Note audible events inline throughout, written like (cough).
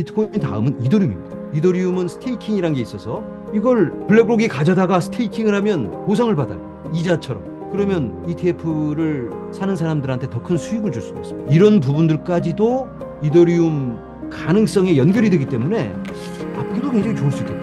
비트코인 다음은 이더리움입니다. 이더리움은 스테이킹이란 게 있어서 이걸 블랙록이 가져다가 스테이킹을 하면 보상을 받아요. 이자처럼. 그러면 ETF를 사는 사람들한테 더 큰 수익을 줄 수가 있습니다. 이런 부분들까지도 이더리움 가능성에 연결이 되기 때문에 앞으로도 굉장히 좋을 수 있겠다.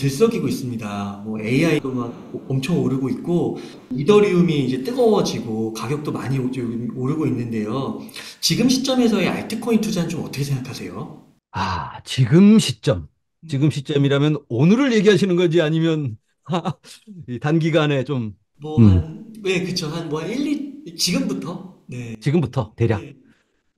들썩이고 있습니다. 뭐 AI도 막 엄청 오르고 있고 이더리움이 이제 뜨거워지고 가격도 많이 오르고 있는데요. 지금 시점에서의 알트코인 투자는 좀 어떻게 생각하세요? 아, 지금 시점. 지금 시점이라면 오늘을 얘기하시는 거지 아니면 (laughs) 단기간에 좀 뭐한 음. 네, 그쵸 한뭐 한 1, 뭐 2 지금부터 네. 지금부터 대략. 네.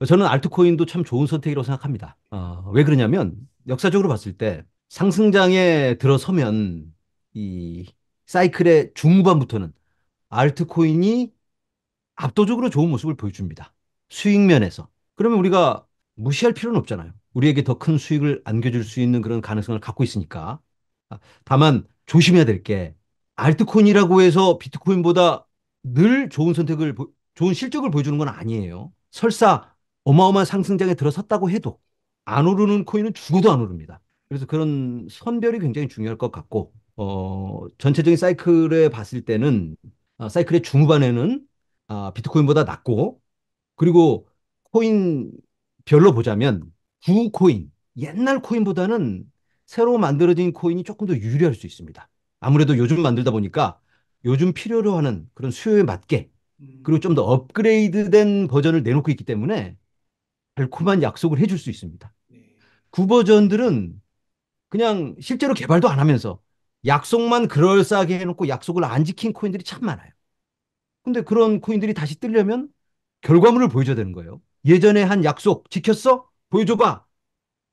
저는 알트코인도 참 좋은 선택이라고 생각합니다. 어, 왜 그러냐면 역사적으로 봤을 때 상승장에 들어서면 이 사이클의 중후반부터는 알트코인이 압도적으로 좋은 모습을 보여줍니다. 수익면에서. 그러면 우리가 무시할 필요는 없잖아요. 우리에게 더 큰 수익을 안겨줄 수 있는 그런 가능성을 갖고 있으니까. 아, 다만 조심해야 될 게 알트코인이라고 해서 비트코인보다 늘 좋은 선택을 좋은 실적을 보여주는 건 아니에요. 설사 어마어마한 상승장에 들어섰다고 해도 안 오르는 코인은 죽어도 안 오릅니다. 그래서 그런 선별이 굉장히 중요할 것 같고 어, 전체적인 사이클에 봤을 때는 아, 사이클의 중후반에는 아, 비트코인보다 낮고 그리고 코인 별로 보자면 구 코인 옛날 코인보다는 새로 만들어진 코인이 조금 더 유리할 수 있습니다. 아무래도 요즘 만들다 보니까 요즘 필요로 하는 그런 수요에 맞게 그리고 좀 더 업그레이드된 버전을 내놓고 있기 때문에 달콤한 약속을 해줄 수 있습니다. 네. 구 버전들은 그냥 실제로 개발도 안 하면서 약속만 그럴싸하게 해놓고 약속을 안 지킨 코인들이 참 많아요. 근데 그런 코인들이 다시 뜨려면 결과물을 보여줘야 되는 거예요. 예전에 한 약속 지켰어? 보여줘봐.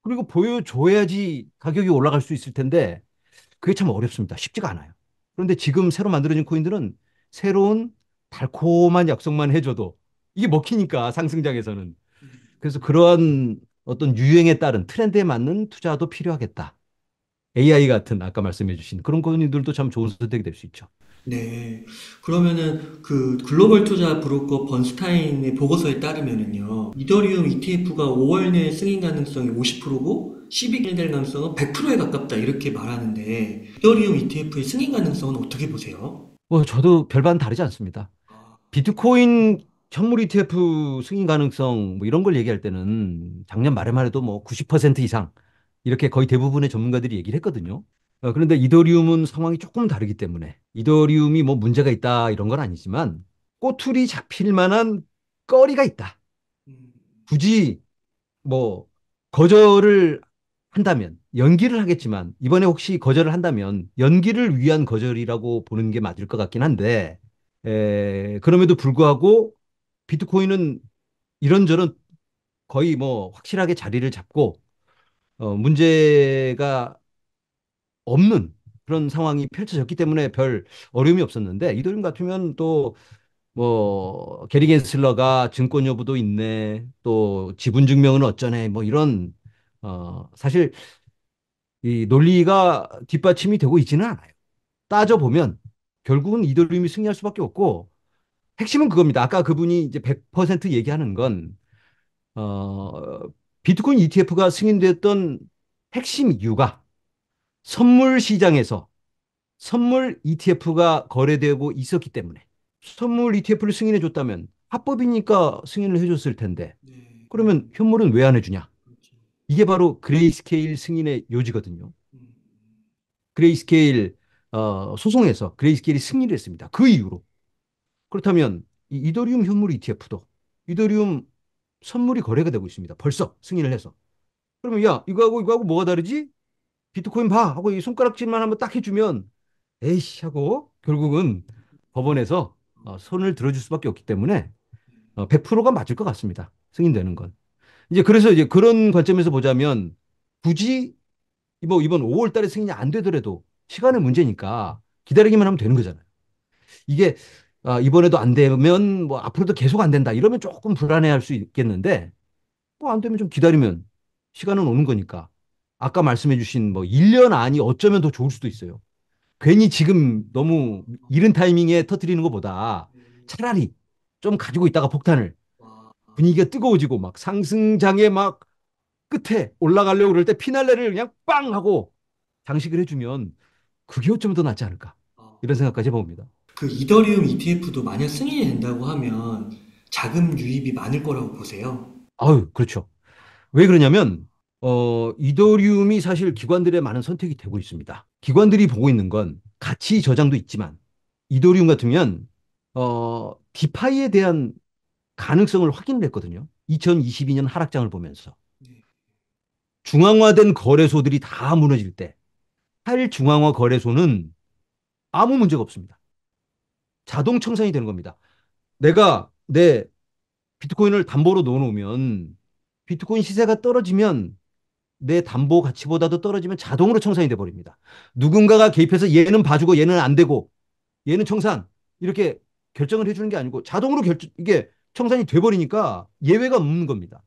그리고 보여줘야지 가격이 올라갈 수 있을 텐데 그게 참 어렵습니다. 쉽지가 않아요. 그런데 지금 새로 만들어진 코인들은 새로운 달콤한 약속만 해줘도 이게 먹히니까 상승장에서는 그래서 그러한 어떤 유행에 따른 트렌드에 맞는 투자도 필요하겠다. AI 같은 아까 말씀해 주신 그런 건들도 참 좋은 선택이 될 수 있죠. 네. 그러면은 그 글로벌 투자 브로커 번스타인의 보고서에 따르면은요. 이더리움 ETF가 5월 내 승인 가능성이 50%고 12일 될 가능성은 100%에 가깝다 이렇게 말하는데 이더리움 ETF의 승인 가능성은 어떻게 보세요? 뭐 저도 별반 다르지 않습니다. 비트코인 현물 ETF 승인 가능성 뭐 이런 걸 얘기할 때는 작년 말에만 해도 뭐 90% 이상 이렇게 거의 대부분의 전문가들이 얘기를 했거든요. 어, 그런데 이더리움은 상황이 조금 다르기 때문에 이더리움이 뭐 문제가 있다 이런 건 아니지만 꼬투리 잡힐 만한 거리가 있다. 음. 굳이 뭐 거절을 한다면 연기를 하겠지만 이번에 혹시 거절을 한다면 연기를 위한 거절이라고 보는 게 맞을 것 같긴 한데 에, 그럼에도 불구하고 비트코인은 이런저런 거의 뭐 확실하게 자리를 잡고 어, 문제가 없는 그런 상황이 펼쳐졌기 때문에 별 어려움이 없었는데 이도림 같으면 또 뭐 게리 겐슬러가 증권 여부도 있네 또 지분 증명은 어쩌네 뭐 이런 어 사실 이 논리가 뒷받침이 되고 있지는 않아요. 따져 보면 결국은 이도림이 승리할 수밖에 없고 핵심은 그겁니다. 아까 그분이 이제 100% 얘기하는 건 어, 비트코인 ETF가 승인됐던 핵심 이유가 선물 시장에서 선물 ETF가 거래되고 있었기 때문에 선물 ETF를 승인해 줬다면 합법이니까 승인을 해 줬을 텐데 네. 그러면 현물은 왜 안 해주냐 그렇죠. 이게 바로 그레이스케일 승인의 요지거든요 음. 그레이스케일 어, 소송에서 그레이스케일이 승인을 했습니다 그이후로 그렇다면 이 이더리움 현물 ETF도 이더리움 선물이 거래가 되고 있습니다. 벌써 승인을 해서. 그러면 야 이거하고 이거하고 뭐가 다르지? 비트코인 봐 하고 이 손가락질만 한번 딱 해주면 에이씨 하고 결국은 법원에서 어, 손을 들어줄 수밖에 없기 때문에 어, 100%가 맞을 것 같습니다. 승인되는 건. 이제 그래서 이제 그런 관점에서 보자면 굳이 뭐 이번 5월 달에 승인이 안 되더라도 시간의 문제니까 기다리기만 하면 되는 거잖아요. 이게 아, 이번에도 안 되면 뭐 앞으로도 계속 안 된다 이러면 조금 불안해할 수 있겠는데 뭐 안 되면 좀 기다리면 시간은 오는 거니까 아까 말씀해 주신 뭐 1년 안이 어쩌면 더 좋을 수도 있어요. 괜히 지금 너무 이른 타이밍에 터트리는 것보다 차라리 좀 가지고 있다가 폭탄을 분위기가 뜨거워지고 막 상승장에 막 끝에 올라가려고 그럴 때 피날레를 그냥 빵 하고 장식을 해주면 그게 어쩌면 더 낫지 않을까 이런 생각까지 해봅니다. 그 이더리움 ETF도 만약 승인이 된다고 하면 자금 유입이 많을 거라고 보세요. 아유, 그렇죠. 왜 그러냐면 어, 이더리움이 사실 기관들의 많은 선택이 되고 있습니다. 기관들이 보고 있는 건 가치 저장도 있지만 이더리움 같으면 어, 디파이에 대한 가능성을 확인 했거든요. 2022년 하락장을 보면서. 네. 중앙화된 거래소들이 다 무너질 때 탈중앙화 거래소는 아무 문제가 없습니다. 자동 청산이 되는 겁니다. 내가 내 비트코인을 담보로 넣어놓으면 비트코인 시세가 떨어지면 내 담보 가치보다도 떨어지면 자동으로 청산이 돼 버립니다. 누군가가 개입해서 얘는 봐주고 얘는 안 되고 얘는 청산 이렇게 결정을 해주는 게 아니고 자동으로 결정 이게 청산이 돼 버리니까 예외가 없는 겁니다.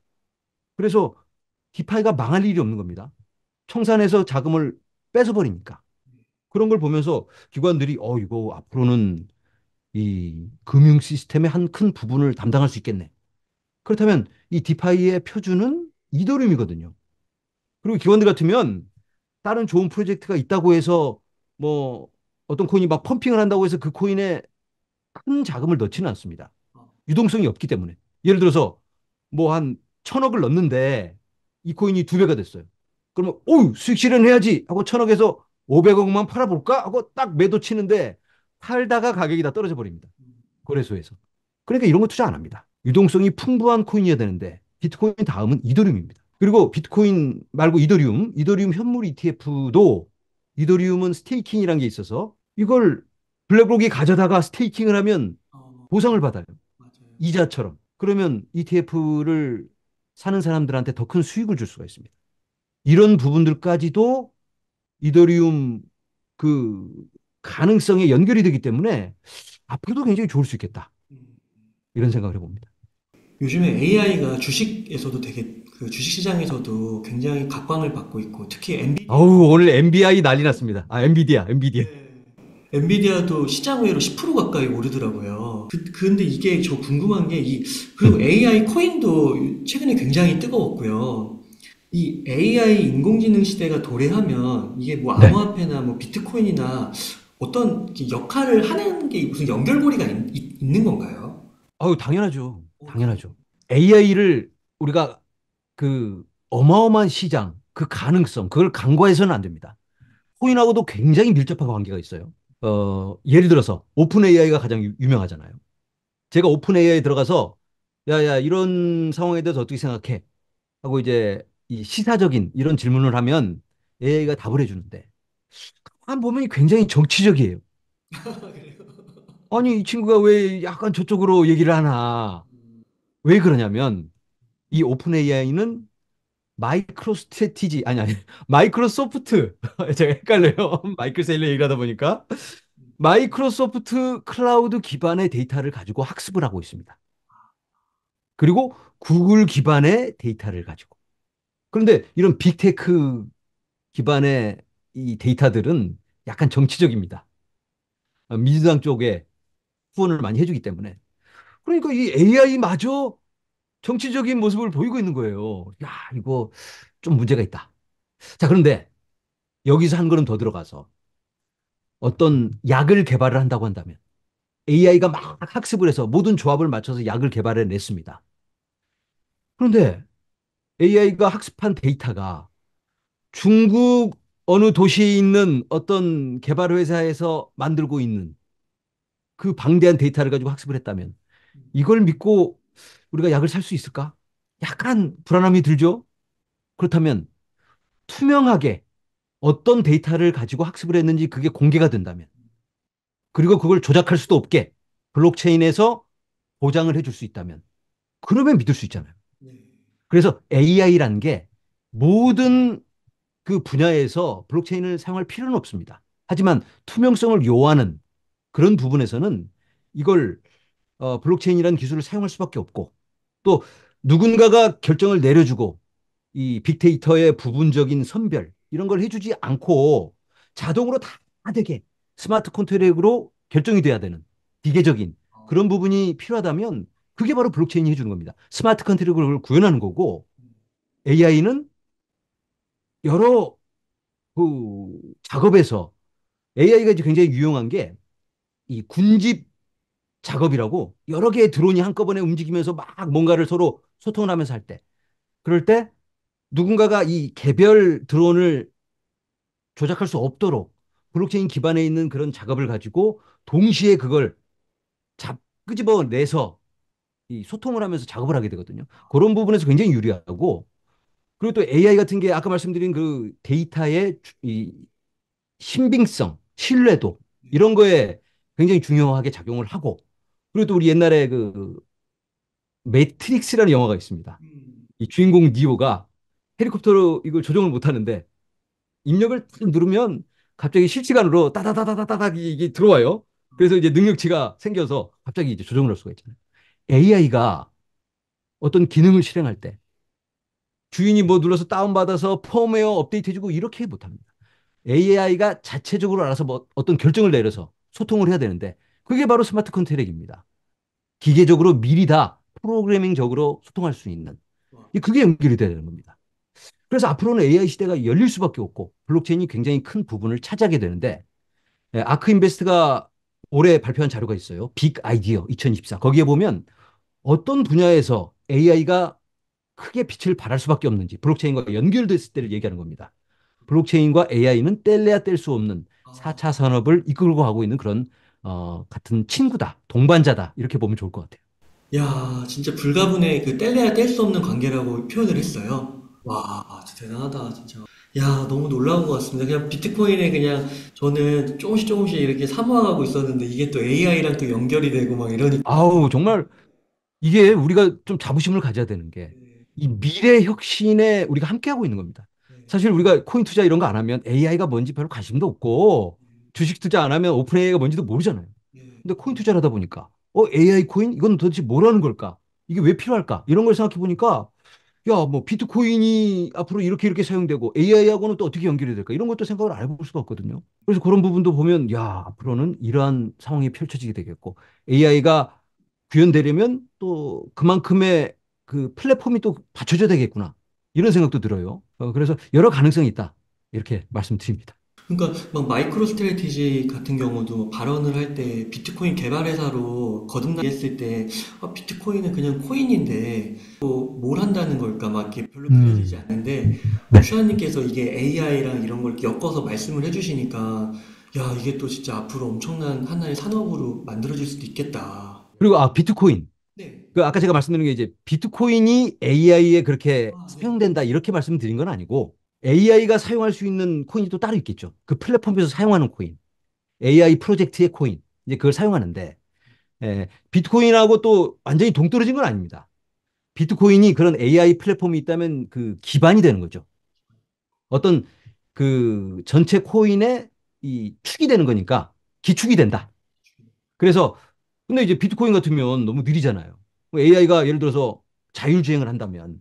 그래서 디파이가 망할 일이 없는 겁니다. 청산해서 자금을 뺏어 버리니까 그런 걸 보면서 기관들이 어 이거 앞으로는 이 금융 시스템의 한 큰 부분을 담당할 수 있겠네. 그렇다면 이 디파이의 표준은 이더리움이거든요. 그리고 기관들 같으면 다른 좋은 프로젝트가 있다고 해서 뭐 어떤 코인이 막 펌핑을 한다고 해서 그 코인에 큰 자금을 넣지는 않습니다. 유동성이 없기 때문에. 예를 들어서 뭐 한 천억을 넣는데 이 코인이 두 배가 됐어요. 그러면 오 수익 실현해야지 하고 천억에서 오백억만 팔아볼까 하고 딱 매도 치는데 팔다가 가격이 다 떨어져 버립니다. 거래소에서. 그러니까 이런 거 투자 안 합니다. 유동성이 풍부한 코인이어야 되는데 비트코인 다음은 이더리움입니다. 그리고 비트코인 말고 이더리움, 이더리움 현물 ETF도 이더리움은 스테이킹이란 게 있어서 이걸 블랙록이 가져다가 스테이킹을 하면 어. 보상을 받아요 이자처럼. 그러면 ETF를 사는 사람들한테 더 큰 수익을 줄 수가 있습니다. 이런 부분들까지도 이더리움 그 가능성에 연결이 되기 때문에 앞으로도 굉장히 좋을 수 있겠다. 이런 생각을 해봅니다. 요즘에 AI가 주식에서도 되게 그 주식 시장에서도 굉장히 각광을 받고 있고 특히 엔비 아우 오늘 MBI 난리 났습니다. 아 엔비디아, 엔비디아. 네. 엔비디아도 시장 외로 10% 가까이 오르더라고요. 그, 근데 이게 저 궁금한 게 이 그리고 음. AI 코인도 최근에 굉장히 뜨거웠고요. 이 AI 인공지능 시대가 도래하면 이게 뭐 네. 암호화폐나 뭐 비트코인이나 어떤 역할을 하는 게 무슨 연결고리가 있, 는 건가요? 아유 당연하죠. 당연하죠. AI를 우리가 그 어마어마한 시장, 그 가능성, 그걸 간과해서는 안 됩니다. 코인하고도 굉장히 밀접한 관계가 있어요. 어, 예를 들어서 오픈 AI가 가장 유명하잖아요. 제가 오픈 AI에 들어가서 야야 이런 상황에 대해서 어떻게 생각해? 하고 이제 이 시사적인 이런 질문을 하면 AI가 답을 해주는데 한 보면 굉장히 정치적이에요. 아니, 이 친구가 왜 약간 저쪽으로 얘기를 하나. 왜 그러냐면, 이 오픈 AI는 마이크로 스트레티지, 아니, 아니, 마이크로소프트. (laughs) 제가 헷갈려요. (laughs) 마이클 세일러 얘기 하다 보니까. 마이크로소프트 클라우드 기반의 데이터를 가지고 학습을 하고 있습니다. 그리고 구글 기반의 데이터를 가지고. 그런데 이런 빅테크 기반의 이 데이터들은 약간 정치적입니다. 어, 민주당 쪽에 후원을 많이 해주기 때문에. 그러니까 이 AI마저 정치적인 모습을 보이고 있는 거예요. 야, 이거 좀 문제가 있다. 자, 그런데 여기서 한 걸음 더 들어가서 어떤 약을 개발을 한다고 한다면 AI가 막 학습을 해서 모든 조합을 맞춰서 약을 개발해 냈습니다. 그런데 AI가 학습한 데이터가 중국 어느 도시에 있는 어떤 개발 회사에서 만들고 있는 그 방대한 데이터를 가지고 학습을 했다면 이걸 믿고 우리가 약을 살 수 있을까? 약간 불안함이 들죠. 그렇다면 투명하게 어떤 데이터를 가지고 학습을 했는지 그게 공개가 된다면 그리고 그걸 조작할 수도 없게 블록체인에서 보장을 해 줄 수 있다면 그러면 믿을 수 있잖아요. 네. 그래서 a i 는게 모든 그 분야에서 블록체인을 사용할 필요는 없습니다. 하지만 투명성을 요하는 그런 부분에서는 이걸 어, 블록체인이라는 기술을 사용할 수밖에 없고 또 누군가가 결정을 내려주고 이 빅데이터의 부분적인 선별 이런 걸 해주지 않고 자동으로 다 되게 스마트 컨트랙으로 결정이 돼야 되는 기계적인 그런 부분이 필요하다면 그게 바로 블록체인이 해주는 겁니다. 스마트 컨트랙을 구현하는 거고 AI는 여러 그 작업에서 AI가 이제 굉장히 유용한 게 이 군집 작업이라고 여러 개의 드론이 한꺼번에 움직이면서 막 뭔가를 서로 소통을 하면서 할 때 그럴 때 누군가가 이 개별 드론을 조작할 수 없도록 블록체인 기반에 있는 그런 작업을 가지고 동시에 그걸 잡 끄집어내서 이 소통을 하면서 작업을 하게 되거든요. 그런 부분에서 굉장히 유리하고 그리고 또 AI 같은 게 아까 말씀드린 그 데이터의 이 신빙성, 신뢰도 이런 거에 굉장히 중요하게 작용을 하고 그리고 또 우리 옛날에 그 매트릭스라는 영화가 있습니다. 이 주인공 니오가 헬리콥터로 이걸 조정을 못 하는데 입력을 딱 누르면 갑자기 실시간으로 따다다다다다 이게 들어와요. 그래서 이제 능력치가 생겨서 갑자기 이제 조정을 할 수가 있잖아요. AI가 어떤 기능을 실행할 때 주인이 뭐 눌러서 다운받아서 펌웨어 업데이트해주고 이렇게 못합니다. AI가 자체적으로 알아서 뭐 어떤 결정을 내려서 소통을 해야 되는데 그게 바로 스마트 컨트랙입니다. 기계적으로 미리 다 프로그래밍적으로 소통할 수 있는 그게 연결이 돼야 되는 겁니다. 그래서 앞으로는 AI 시대가 열릴 수밖에 없고 블록체인이 굉장히 큰 부분을 차지하게 되는데 예, 아크 인베스트가 올해 발표한 자료가 있어요. 빅 아이디어 2024. 거기에 보면 어떤 분야에서 AI가 크게 빛을 발할 수밖에 없는지 블록체인과 연결됐을 때를 얘기하는 겁니다. 블록체인과 AI는 뗄래야 뗄 수 없는 4차 아. 산업을 이끌고 가고 있는 그런 어, 같은 친구다, 동반자다 이렇게 보면 좋을 것 같아요. 야, 진짜 불가분의 그 뗄래야 뗄 수 없는 관계라고 표현을 했어요. 와, 진짜 대단하다, 진짜. 야, 너무 놀라운 것 같습니다. 그냥 비트코인에 그냥 저는 조금씩 조금씩 이렇게 사모하고 있었는데 이게 또 AI랑 또 연결이 되고 막 이러니까. 아우, 정말 이게 우리가 좀 자부심을 가져야 되는 게 네. 이 미래 혁신에 우리가 함께하고 있는 겁니다. 네. 사실 우리가 코인 투자 이런 거 안 하면 AI가 뭔지 별로 관심도 없고 네. 주식 투자 안 하면 오픈 AI가 뭔지도 모르잖아요. 네. 근데 코인 투자를 하다 보니까 어 AI 코인 이건 도대체 뭐라는 걸까? 이게 왜 필요할까? 이런 걸 생각해 보니까 야, 뭐 비트코인이 앞으로 이렇게 이렇게 사용되고 AI하고는 또 어떻게 연결이 될까? 이런 것도 생각을 안 해볼 수가 없거든요. 그래서 그런 부분도 보면 야, 앞으로는 이러한 상황이 펼쳐지게 되겠고 AI가 구현되려면 또 그만큼의 그 플랫폼이 또 받쳐줘야 되겠구나. 이런 생각도 들어요. 어, 그래서 여러 가능성이 있다. 이렇게 말씀드립니다. 그러니까 막 마이크로 스트레티지 같은 경우도 발언을 할 때 비트코인 개발회사로 거듭나 했을 때 아, 비트코인은 그냥 코인인데 뭘 한다는 걸까 막 이렇게 별로 음. 그려지지 음. 않는데 슈아님께서 네. 이게 AI랑 이런 걸 엮어서 말씀을 해주시니까 야 이게 또 진짜 앞으로 엄청난 하나의 산업으로 만들어질 수도 있겠다. 그리고 아 비트코인 네. 그 아까 제가 말씀드린 게 이제 비트코인이 AI에 그렇게 아, 네. 사용된다 이렇게 말씀드린 건 아니고 AI가 사용할 수 있는 코인이 또 따로 있겠죠. 그 플랫폼에서 사용하는 코인, AI 프로젝트의 코인 이제 그걸 사용하는데 예, 비트코인하고 또 완전히 동떨어진 건 아닙니다. 비트코인이 그런 AI 플랫폼이 있다면 그 기반이 되는 거죠. 어떤 그 전체 코인의 이 축이 되는 거니까 기축이 된다. 그래서 근데 이제 비트코인 같으면 너무 느리잖아요. AI가 예를 들어서 자율주행을 한다면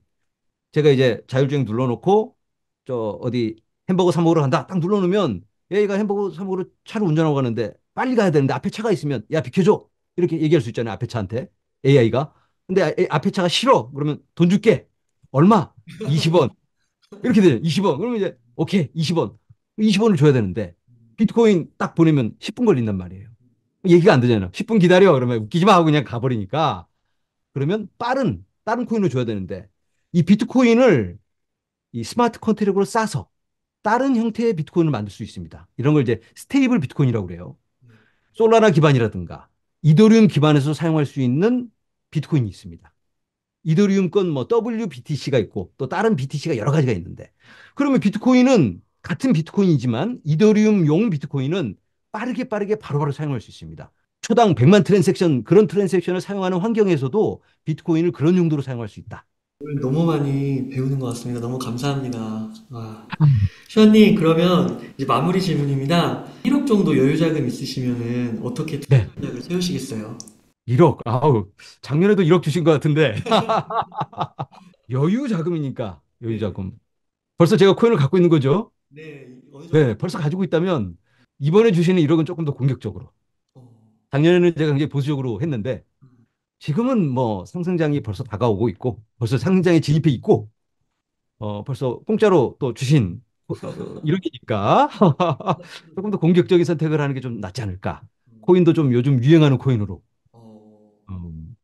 제가 이제 자율주행 눌러놓고 저 어디 햄버거 사 먹으러 간다 딱 눌러놓으면 a i 가 햄버거 사 먹으러 차를 운전하고 가는데 빨리 가야 되는데 앞에 차가 있으면 야 비켜줘 이렇게 얘기할 수 있잖아요 앞에 차한테 AI가 근데 아, 앞에 차가 싫어 그러면 돈 줄게 얼마 20원 이렇게 되죠 20원 그러면 이제 오케이 20원 20원을 줘야 되는데 비트코인 딱 보내면 10분 걸린단 말이에요 얘기가 안 되잖아요. 10분 기다려. 그러면 웃기지 마 하고 그냥 가버리니까. 그러면 빠른, 다른 코인을 줘야 되는데 이 비트코인을 이 스마트 컨트랙으로 싸서 다른 형태의 비트코인을 만들 수 있습니다. 이런 걸 이제 스테이블 비트코인이라고 그래요. 솔라나 기반이라든가 이더리움 기반에서 사용할 수 있는 비트코인이 있습니다. 이더리움 건 뭐 WBTC가 있고 또 다른 BTC가 여러 가지가 있는데 그러면 비트코인은 같은 비트코인이지만 이더리움용 비트코인은 빠르게 빠르게 바로바로 사용할 수 있습니다. 초당 100만 트랜섹션 그런 트랜섹션을 사용하는 환경에서도 비트코인을 그런 용도로 사용할 수 있다. 오늘 너무 많이 배우는 것 같습니다. 너무 감사합니다. 아. 아. 시원님 그러면 이제 마무리 질문입니다. 1억 정도 여유자금 있으시면 어떻게 투자 전략을 네. 세우시겠어요? 1억 아우 작년에도 1억 주신 것 같은데 (laughs) 여유자금이니까 여유자금 벌써 제가 코인을 갖고 있는 거죠? 네, 네 벌써 가지고 있다면 이번에 주시는 1억은 조금 더 공격적으로. 어. 작년에는 제가 굉장히 보수적으로 했는데 음. 지금은 뭐 상승장이 벌써 다가오고 있고 벌써 상승장이 진입해 있고 어 벌써 공짜로 또 주신 어, 어, (laughs) 이렇이니까 네. 조금 더 공격적인 선택을 하는 게 좀 낫지 않을까. 음. 코인도 좀 요즘 유행하는 코인으로.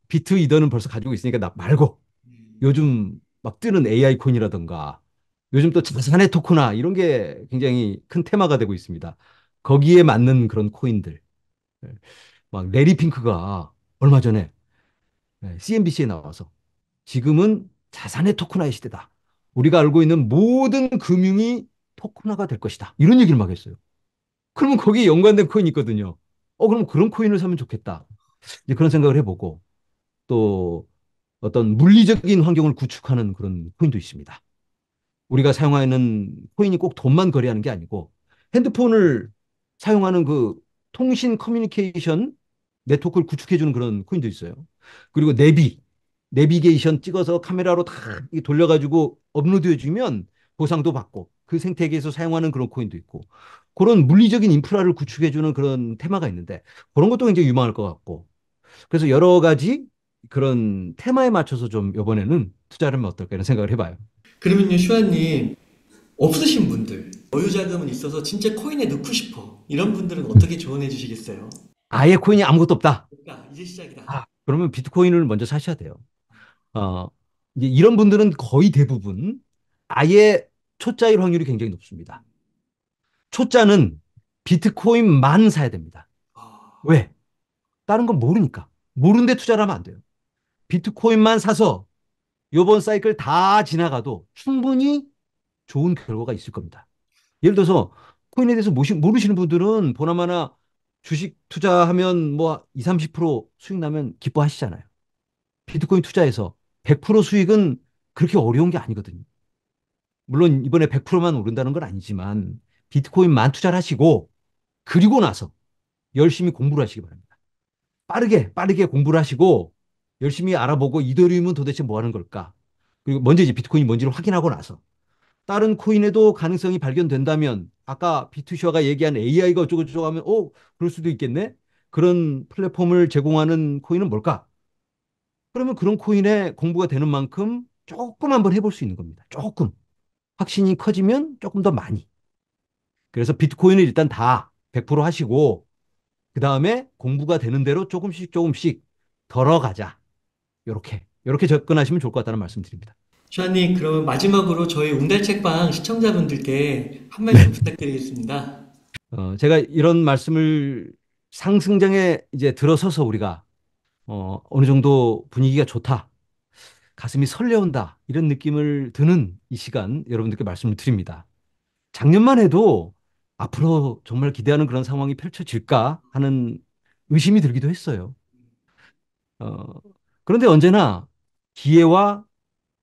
비트 이더는 벌써 가지고 있으니까 나 말고 음. 요즘 막 뜨는 AI 코인이라든가 요즘 또 자산의 토크나 이런 게 굉장히 큰 테마가 되고 있습니다. 거기에 맞는 그런 코인들. 예. 막 레리 핑크가 얼마 전에 예, CNBC에 나와서 지금은 자산의 토크나의 시대다. 우리가 알고 있는 모든 금융이 토크나가될 것이다. 이런 얘기를 막 했어요. 그러면 거기에 연관된 코인이 있거든요. 어, 그럼 그런 코인을 사면 좋겠다. 이제 그런 생각을 해보고 또 어떤 물리적인 환경을 구축하는 그런 코인도 있습니다. 우리가 사용하는 코인이 꼭 돈만 거래하는 게 아니고 핸드폰을 사용하는 그 통신 커뮤니케이션 네트워크를 구축해주는 그런 코인도 있어요. 그리고 내비, 내비게이션 찍어서 카메라로 다 돌려가지고 업로드해주면 보상도 받고 그 생태계에서 사용하는 그런 코인도 있고 그런 물리적인 인프라를 구축해주는 그런 테마가 있는데 그런 것도 굉장히 유망할 것 같고 그래서 여러 가지 그런 테마에 맞춰서 좀 이번에는 투자를 하면 어떨까 이런 생각을 해봐요. 그러면요, 슈아님 없으신 분들 여유 자금은 있어서 진짜 코인에 넣고 싶어. 이런 분들은 어떻게 조언해 주시겠어요? 아예 코인이 아무것도 없다. 그러니까 이제 시작이다. 아, 그러면 비트코인을 먼저 사셔야 돼요. 어, 이런 분들은 거의 대부분 아예 초짜일 확률이 굉장히 높습니다. 초짜는 비트코인만 사야 됩니다. 아... 왜? 다른 건 모르니까. 모른데 투자를 하면 안 돼요. 비트코인만 사서 요번 사이클 다 지나가도 충분히 좋은 결과가 있을 겁니다. 예를 들어서 코인에 대해서 모르시는 분들은 보나마나 주식 투자하면 뭐 20, 30% 수익 나면 기뻐하시잖아요. 비트코인 투자해서 100% 수익은 그렇게 어려운 게 아니거든요. 물론 이번에 100%만 오른다는 건 아니지만 비트코인만 투자를 하시고 그리고 나서 열심히 공부를 하시기 바랍니다. 빠르게 빠르게 공부를 하시고 열심히 알아보고 이더리움은 도대체 뭐 하는 걸까? 그리고 먼저 이제 비트코인이 뭔지를 확인하고 나서 다른 코인에도 가능성이 발견된다면 아까 비투셔가 얘기한 AI가 어쩌고저쩌고 하면 어 그럴 수도 있겠네 그런 플랫폼을 제공하는 코인은 뭘까? 그러면 그런 코인에 공부가 되는 만큼 조금 한번 해볼 수 있는 겁니다. 조금 확신이 커지면 조금 더 많이. 그래서 비트코인을 일단 다 100% 하시고 그 다음에 공부가 되는 대로 조금씩 조금씩 덜어가자. 이렇게 이렇게 접근하시면 좋을 것 같다는 말씀드립니다. 주한님, 그러면 마지막으로 저희 웅달책방 시청자분들께 한 말씀 네. 부탁드리겠습니다. 어, 제가 이런 말씀을 상승장에 이제 들어서서 우리가 어, 어느 정도 분위기가 좋다, 가슴이 설레온다 이런 느낌을 드는 이 시간 여러분들께 말씀을 드립니다. 작년만 해도 앞으로 정말 기대하는 그런 상황이 펼쳐질까 하는 의심이 들기도 했어요. 어, 그런데 언제나 기회와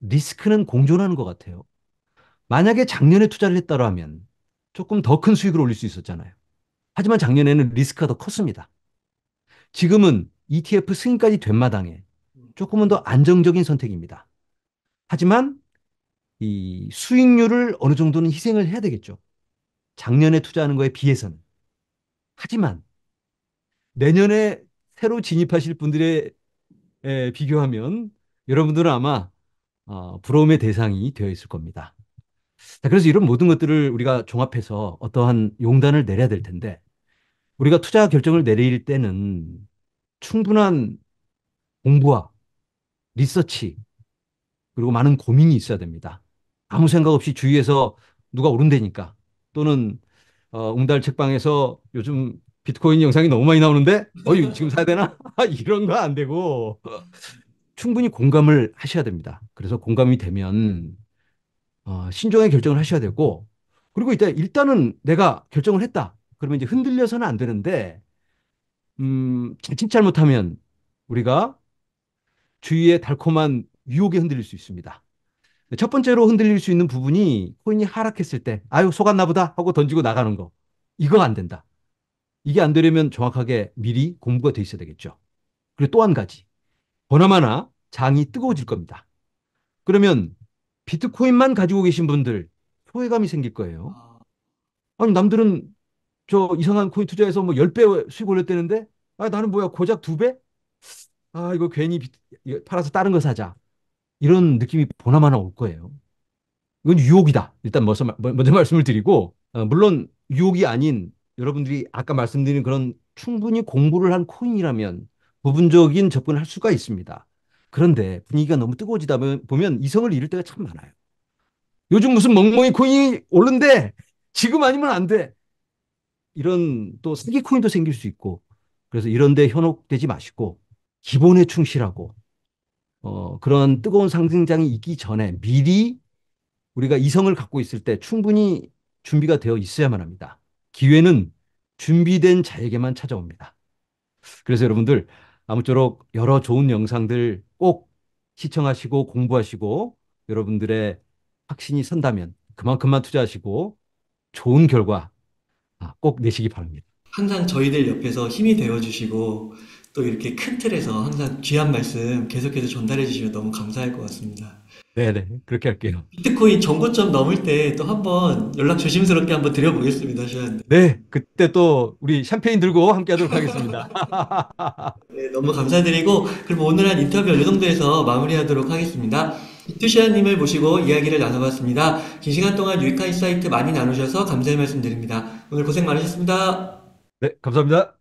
리스크는 공존하는 것 같아요. 만약에 작년에 투자를 했다라면 조금 더 큰 수익을 올릴 수 있었잖아요. 하지만 작년에는 리스크가 더 컸습니다. 지금은 ETF 승인까지 된 마당에 조금은 더 안정적인 선택입니다. 하지만 이 수익률을 어느 정도는 희생을 해야 되겠죠. 작년에 투자하는 거에 비해서는. 하지만 내년에 새로 진입하실 분들에 비교하면 여러분들은 아마 어, 부러움의 대상이 되어 있을 겁니다. 자, 그래서 이런 모든 것들을 우리가 종합해서 어떠한 용단을 내려야 될 텐데 우리가 투자 결정을 내릴 때는 충분한 공부와 리서치 그리고 많은 고민이 있어야 됩니다. 아무 생각 없이 주위에서 누가 오른대니까 또는 어, 웅달 책방에서 요즘 비트코인 영상이 너무 많이 나오는데 어이 지금 사야 되나 (laughs) 아, 이런 거 안 되고 충분히 공감을 하셔야 됩니다. 그래서 공감이 되면 네. 어, 신중하게 결정을 하셔야 되고 그리고 일단 일단은 내가 결정을 했다. 그러면 이제 흔들려서는 안 되는데 음, 자칫 잘못하면 우리가 주위의 달콤한 유혹에 흔들릴 수 있습니다. 첫 번째로 흔들릴 수 있는 부분이 코인이 하락했을 때 아유 속았나 보다 하고 던지고 나가는 거 이거 안 된다. 이게 안 되려면 정확하게 미리 공부가 돼 있어야 되겠죠. 그리고 또 한 가지 보나마나 장이 뜨거워질 겁니다. 그러면 비트코인만 가지고 계신 분들 소외감이 생길 거예요. 아. 아니 남들은 저 이상한 코인 투자해서 뭐 10배 수익 올렸대는데 아 나는 뭐야 고작 2배? 아 이거 괜히 비, 이 팔아서 다른 거 사자. 이런 느낌이 보나마나 올 거예요. 이건 유혹이다. 일단 먼저, 뭐, 뭐, 뭐, 먼저 말씀을 드리고 어, 물론 유혹이 아닌 여러분들이 아까 말씀드린 그런 충분히 공부를 한 코인이라면 부분적인 접근을 할 수가 있습니다. 그런데 분위기가 너무 뜨거워지다 보면 이성을 잃을 때가 참 많아요. 요즘 무슨 멍멍이 코인이 오른데 지금 아니면 안 돼. 이런 또 사기 코인도 생길 수 있고 그래서 이런데 현혹되지 마시고 기본에 충실하고 어, 그런 뜨거운 상승장이 있기 전에 미리 우리가 이성을 갖고 있을 때 충분히 준비가 되어 있어야만 합니다. 기회는 준비된 자에게만 찾아옵니다. 그래서 여러분들 아무쪼록 여러 좋은 영상들 꼭 시청하시고 공부하시고 여러분들의 확신이 선다면 그만큼만 투자하시고 좋은 결과 아, 꼭 내시기 바랍니다. 항상 저희들 옆에서 힘이 되어주시고 또 이렇게 큰 틀에서 항상 귀한 말씀 계속해서 전달해 주시면 너무 감사할 것 같습니다. 네네 그렇게 할게요. 비트코인 전고점 넘을 때 또 한번 연락 조심스럽게 한번 드려보겠습니다, 네 그때 또 우리 샴페인 들고 함께하도록 하겠습니다. (laughs) 네 너무 감사드리고 그럼 오늘 한 인터뷰 이 정도에서 마무리하도록 하겠습니다. 비트시아님을 모시고 이야기를 나눠봤습니다. 긴 시간 동안 유익한 인사이트 많이 나누셔서 감사의 말씀드립니다. 오늘 고생 많으셨습니다. 네 감사합니다.